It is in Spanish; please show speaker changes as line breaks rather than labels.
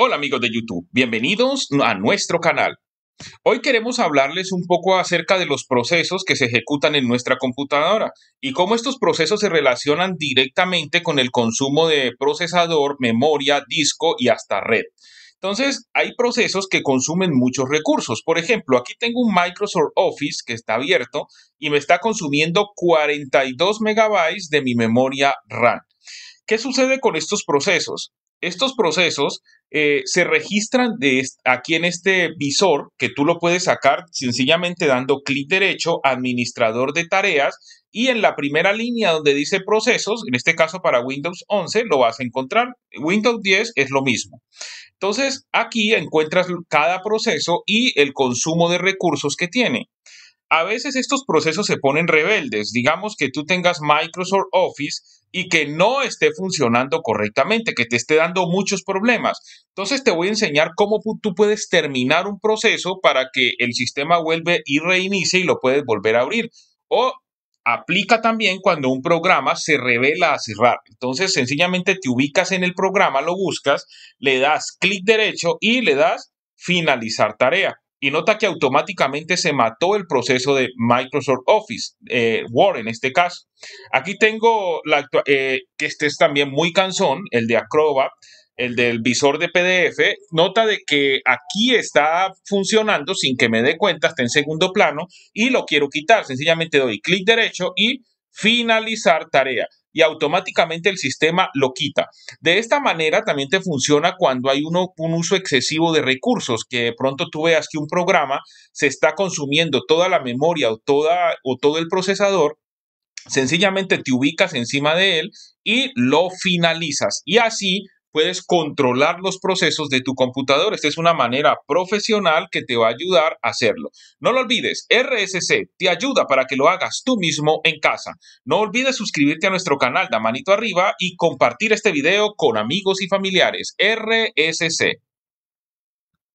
Hola amigos de YouTube, bienvenidos a nuestro canal. Hoy queremos hablarles un poco acerca de los procesos que se ejecutan en nuestra computadora y cómo estos procesos se relacionan directamente con el consumo de procesador, memoria, disco y hasta red. Entonces, hay procesos que consumen muchos recursos. Por ejemplo, aquí tengo un Microsoft Office que está abierto y me está consumiendo 42 megabytes de mi memoria RAM. ¿Qué sucede con estos procesos? Estos procesos eh, se registran aquí en este visor, que tú lo puedes sacar sencillamente dando clic derecho, administrador de tareas, y en la primera línea donde dice procesos, en este caso para Windows 11, lo vas a encontrar. Windows 10 es lo mismo. Entonces, aquí encuentras cada proceso y el consumo de recursos que tiene. A veces estos procesos se ponen rebeldes. Digamos que tú tengas Microsoft Office y que no esté funcionando correctamente, que te esté dando muchos problemas. Entonces te voy a enseñar cómo tú puedes terminar un proceso para que el sistema vuelva y reinicie y lo puedes volver a abrir. O aplica también cuando un programa se revela a cerrar. Entonces sencillamente te ubicas en el programa, lo buscas, le das clic derecho y le das finalizar tarea y nota que automáticamente se mató el proceso de Microsoft Office, eh, Word en este caso. Aquí tengo la, eh, que este es también muy cansón, el de Acrobat, el del visor de PDF. Nota de que aquí está funcionando sin que me dé cuenta, está en segundo plano y lo quiero quitar. Sencillamente doy clic derecho y finalizar tarea y automáticamente el sistema lo quita. De esta manera también te funciona cuando hay un uso excesivo de recursos, que de pronto tú veas que un programa se está consumiendo toda la memoria o, toda, o todo el procesador, sencillamente te ubicas encima de él y lo finalizas. Y así puedes controlar los procesos de tu computador. Esta es una manera profesional que te va a ayudar a hacerlo. No lo olvides, RSC te ayuda para que lo hagas tú mismo en casa. No olvides suscribirte a nuestro canal, da manito arriba y compartir este video con amigos y familiares. RSC.